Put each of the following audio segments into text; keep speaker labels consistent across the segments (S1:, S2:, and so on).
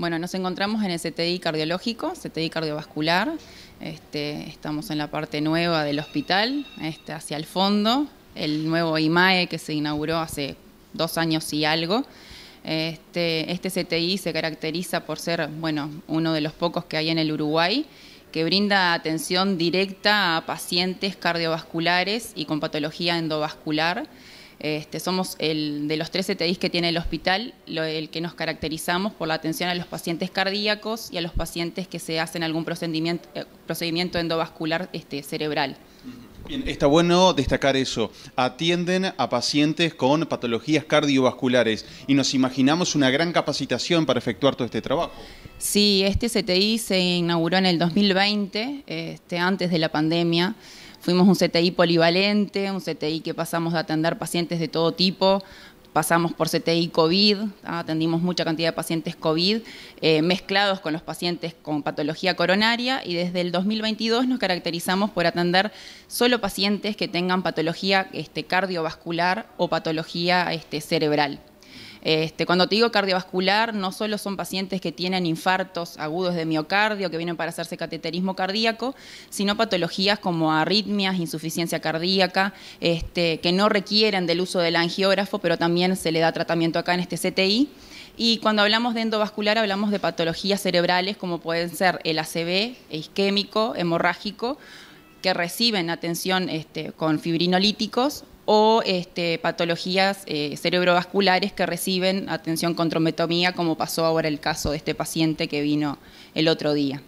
S1: Bueno, nos encontramos en el CTI cardiológico, CTI cardiovascular. Este, estamos en la parte nueva del hospital, este, hacia el fondo, el nuevo IMAE que se inauguró hace dos años y algo. Este, este CTI se caracteriza por ser, bueno, uno de los pocos que hay en el Uruguay que brinda atención directa a pacientes cardiovasculares y con patología endovascular este, somos el de los tres CTIs e que tiene el hospital, el que nos caracterizamos por la atención a los pacientes cardíacos y a los pacientes que se hacen algún procedimiento, eh, procedimiento endovascular este, cerebral.
S2: está bueno destacar eso. Atienden a pacientes con patologías cardiovasculares y nos imaginamos una gran capacitación para efectuar todo este trabajo.
S1: Sí, este CTI e se inauguró en el 2020, este, antes de la pandemia. Fuimos un CTI polivalente, un CTI que pasamos de atender pacientes de todo tipo, pasamos por CTI COVID, ¿ah? atendimos mucha cantidad de pacientes COVID eh, mezclados con los pacientes con patología coronaria y desde el 2022 nos caracterizamos por atender solo pacientes que tengan patología este, cardiovascular o patología este, cerebral. Este, cuando te digo cardiovascular, no solo son pacientes que tienen infartos agudos de miocardio, que vienen para hacerse cateterismo cardíaco, sino patologías como arritmias, insuficiencia cardíaca, este, que no requieren del uso del angiógrafo, pero también se le da tratamiento acá en este CTI. Y cuando hablamos de endovascular, hablamos de patologías cerebrales como pueden ser el ACV, isquémico, hemorrágico, que reciben atención este, con fibrinolíticos o este, patologías eh, cerebrovasculares que reciben atención con trombetomía, como pasó ahora el caso de este paciente que vino el otro día.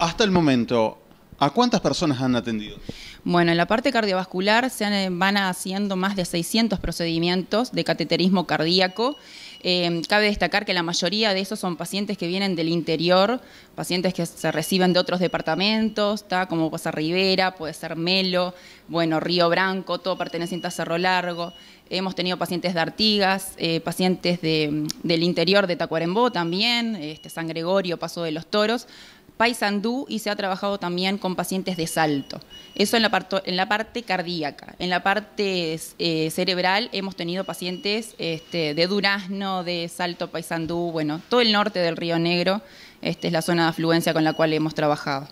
S2: Hasta el momento, ¿a cuántas personas han atendido?
S1: Bueno, en la parte cardiovascular se van haciendo más de 600 procedimientos de cateterismo cardíaco. Em, cabe destacar que la mayoría de esos son pacientes que vienen del interior, pacientes que se reciben de otros departamentos, como Pasa Rivera, puede ser Melo, bueno, Río Branco, todo perteneciente a Cerro Largo. Hemos tenido pacientes de Artigas, eh, pacientes del interior de Tacuarembó también, este, San Gregorio, Paso de los Toros. Paysandú y se ha trabajado también con pacientes de salto. Eso en la, parte cardíaca. En la parte eh, cerebral hemos tenido pacientes este, de Durazno, de Salto, Paysandú, bueno, todo el norte del Río Negro este, es la zona de afluencia con la cual hemos trabajado.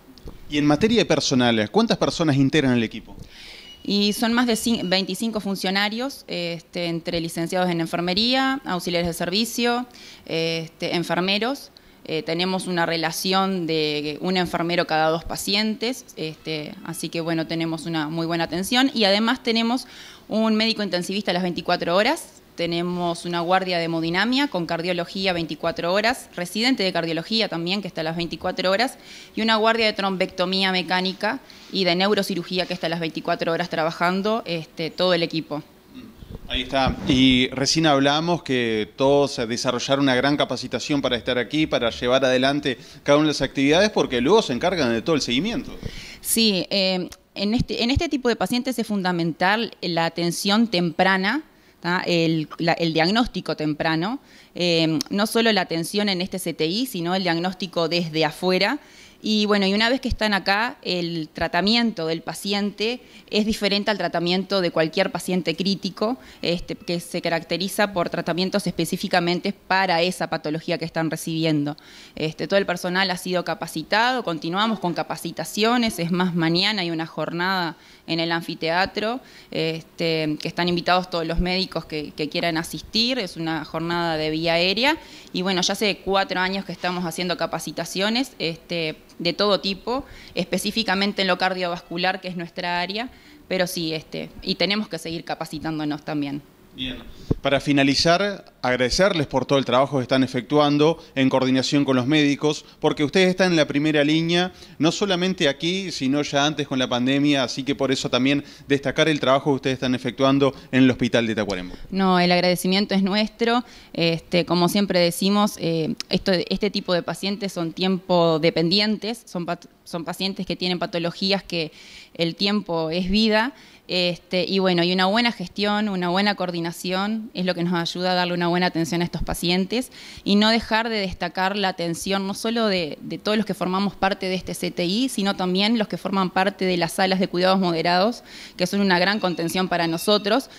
S2: Y en materia de personales, ¿cuántas personas integran el equipo?
S1: Y son más de 25 funcionarios, este, entre licenciados en enfermería, auxiliares de servicio, este, enfermeros, eh, tenemos una relación de un enfermero cada dos pacientes, este, así que bueno, tenemos una muy buena atención y además tenemos un médico intensivista a las 24 horas, tenemos una guardia de hemodinamia con cardiología 24 horas, residente de cardiología también que está a las 24 horas, y una guardia de trombectomía mecánica y de neurocirugía que está a las 24 horas trabajando este, todo el equipo.
S2: Ahí está. Y recién hablamos que todos desarrollaron una gran capacitación para estar aquí, para llevar adelante cada una de las actividades, porque luego se encargan de todo el seguimiento.
S1: Sí, eh, en, este, en este tipo de pacientes es fundamental la atención temprana. El, diagnóstico temprano, eh, no solo la atención en este CTI, sino el diagnóstico desde afuera, y bueno, y una vez que están acá, el tratamiento del paciente es diferente al tratamiento de cualquier paciente crítico, este, que se caracteriza por tratamientos específicamente para esa patología que están recibiendo. Este, todo el personal ha sido capacitado, continuamos con capacitaciones, es más, mañana hay una jornada en el anfiteatro, este, que están invitados todos los médicos que quieran asistir, es una jornada de vía aérea y bueno, ya hace cuatro años que estamos haciendo capacitaciones este, de todo tipo, específicamente en lo cardiovascular, que es nuestra área, pero sí, este, y tenemos que seguir capacitándonos también. Bien.
S2: Para finalizar, agradecerles por todo el trabajo que están efectuando en coordinación con los médicos, porque ustedes están en la primera línea, no solamente aquí, sino ya antes con la pandemia, así que por eso también destacar el trabajo que ustedes están efectuando en el hospital de Tacuarembó.
S1: No, el agradecimiento es nuestro. Este, como siempre decimos, eh, este tipo de pacientes son tiempo dependientes, son, son pacientes que tienen patologías que el tiempo es vida. Este, y bueno, y una buena gestión, una buena coordinación es lo que nos ayuda a darle una buena atención a estos pacientes y no dejar de destacar la atención no solo de, de todos los que formamos parte de este CTI, sino también los que forman parte de las salas de cuidados moderados, que son una gran contención para nosotros,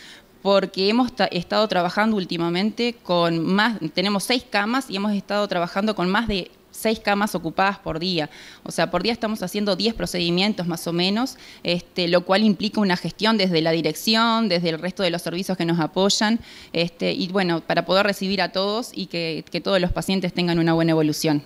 S1: porque hemos estado trabajando últimamente con más, tenemos seis camas y hemos estado trabajando con más de seis camas ocupadas por día. O sea, por día estamos haciendo 10 procedimientos más o menos, este, lo cual implica una gestión desde la dirección, desde el resto de los servicios que nos apoyan, este, y bueno, para poder recibir a todos y que todos los pacientes tengan una buena evolución.